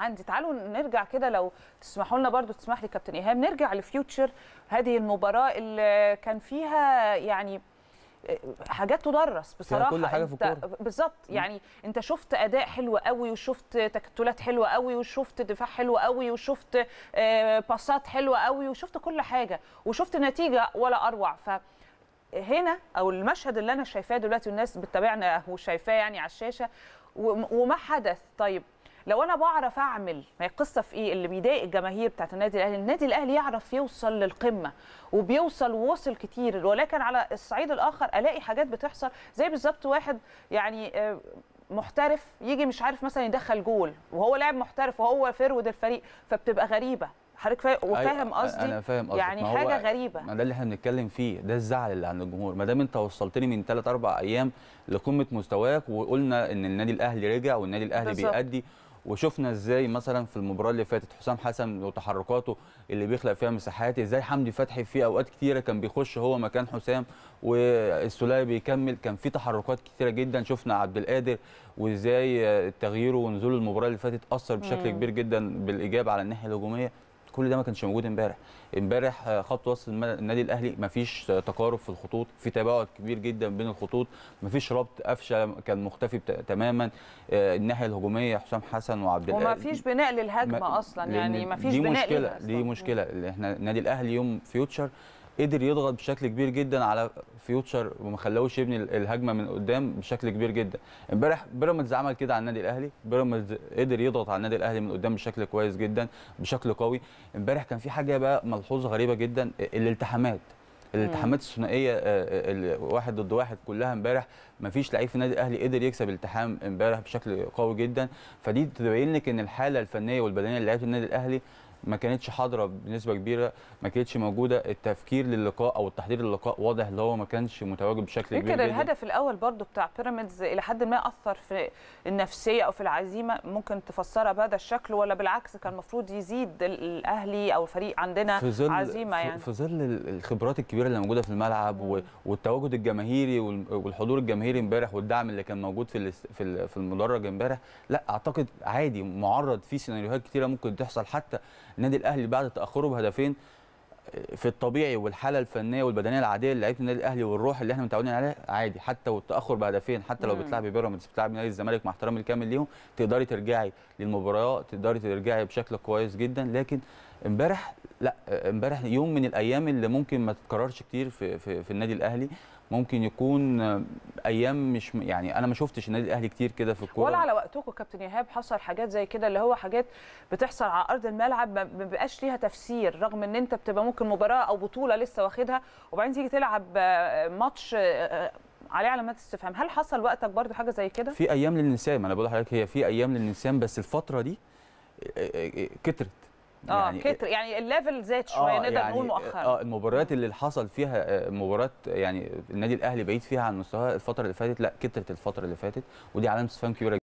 عندي تعالوا نرجع كده لو تسمحوا لنا برضو تسمح لي كابتن ايهاب نرجع لفيوتشر هذه المباراه اللي كان فيها يعني آه، حاجات تدرس بصراحه كل حاجه في الكوره بالظبط يعني انت شفت اداء حلو قوي وشفت تكتلات حلوه قوي وشفت دفاع حلو قوي وشفت آه، باصات حلوه قوي وشفت كل حاجه وشفت نتيجه ولا اروع ف هنا او المشهد اللي انا شايفاه دلوقتي والناس بتتابعنا وشايفاه يعني على الشاشه وما حدث طيب لو انا بعرف اعمل ما هي القصه في ايه اللي بيضايق الجماهير بتاعت النادي الاهلي النادي الاهلي يعرف يوصل للقمه وبيوصل ووصل كتير ولكن على الصعيد الاخر الاقي حاجات بتحصل زي بالظبط واحد يعني آه، محترف يجي مش عارف مثلا يدخل جول وهو لاعب محترف وهو فيرود الفريق فبتبقى غريبه حضرتك أيوة، وفاهم قصدي انا فاهم قصدي يعني حاجه غريبه ما ده اللي احنا بنتكلم فيه ده الزعل اللي عند الجمهور ما دام انت وصلتني من 3 4 ايام لقمه مستواك وقلنا ان النادي الاهلي رجع والنادي الاهلي بالزبط. بيأدي وشفنا ازاي مثلا في المباراه اللي فاتت حسام حسن وتحركاته اللي بيخلق فيها مساحات ازاي حمدي فتحي في اوقات كتيره كان بيخش هو مكان حسام والسلاي بيكمل كان في تحركات كتيره جدا شفنا عبد القادر وازاي تغييره ونزول المباراه اللي فاتت اثر بشكل مم. كبير جدا بالايجاب على الناحيه الهجوميه كل ده ما كانش موجود امبارح امبارح آه، خط وسط النادي الاهلي ما فيش تقارب في الخطوط في تباعد كبير جدا بين الخطوط ما فيش ربط قفشه كان مختفي تماما آه، الناحيه الهجوميه حسام حسن وعبد القادر وما فيش بناء للهجمه اصلا يعني ما فيش بناء مشكله دي مشكله احنا النادي الاهلي يوم فيوتشر قدر يضغط بشكل كبير جدا على فيوتشر وما خلاهوش يبني الهجمه من قدام بشكل كبير جدا امبارح بيراميدز عمل كده على النادي الاهلي بيراميدز قدر يضغط على النادي الاهلي من قدام بشكل كويس جدا بشكل قوي امبارح كان في حاجه بقى ملحوظه غريبه جدا الالتحامات الالتحامات الثنائيه آه، آه، واحد ضد واحد كلها امبارح ما فيش لعيب في النادي الاهلي قدر يكسب التحام امبارح بشكل قوي جدا فدي تبين لك ان الحاله الفنيه والبدنيه لعيبه النادي الاهلي ما كانتش حاضره بنسبه كبيره ما كانتش موجوده التفكير للقاء او التحضير للقاء واضح اللي هو ما كانش متواجد بشكل كبير يمكن الهدف الاول برضو بتاع بيراميدز الى حد ما اثر في النفسيه او في العزيمه ممكن تفسرها بهذا الشكل ولا بالعكس كان المفروض يزيد الاهلي او الفريق عندنا في ظل عزيمه يعني في ظل الخبرات الكبيره اللي موجوده في الملعب والتواجد الجماهيري والحضور الجماهيري امبارح والدعم اللي كان موجود في في المدرج امبارح لا اعتقد عادي معرض في سيناريوهات كتيره ممكن تحصل حتى النادي الاهلي بعد تاخره بهدفين آه، في الطبيعي والحاله الفنيه والبدنيه العاديه لعيبه النادي الاهلي والروح اللي احنا متعودين عليها عادي حتى والتاخر بهدفين حتى لو بتلعبي بيراميدز بتلعبي نادي الزمالك مع احترامي الكامل ليهم تقدري ترجعي للمباريات تقدري ترجعي بشكل كويس جدا لكن امبارح لا آه، امبارح يوم من الايام اللي ممكن ما تتكررش كتير في في, في النادي الاهلي ممكن يكون ايام مش يعني انا ما شفتش النادي الاهلي كتير كده في الكوره ولا على وقتكم كابتن ايهاب حصل حاجات زي كده اللي هو حاجات بتحصل على ارض الملعب ما بيبقاش ليها تفسير رغم ان انت بتبقى ممكن مباراه او بطوله لسه واخدها وبعدين تيجي تلعب آه، ماتش آه، آه، عليه علامات استفهام هل حصل وقتك برضو حاجه زي كده في ايام للنسيان انا بقول لحضرتك هي في ايام للنسيان بس الفتره دي كترت اه يعني كتر إيه؟ يعني الليفل زاد شويه آه نقدر يعني نقول مؤخرا اه المباريات اللي حصل فيها آه، مباراه يعني النادي الاهلي بعيد فيها عن مستواه الفتره اللي فاتت لا كترت الفتره اللي فاتت ودي علامه استفهام كبيره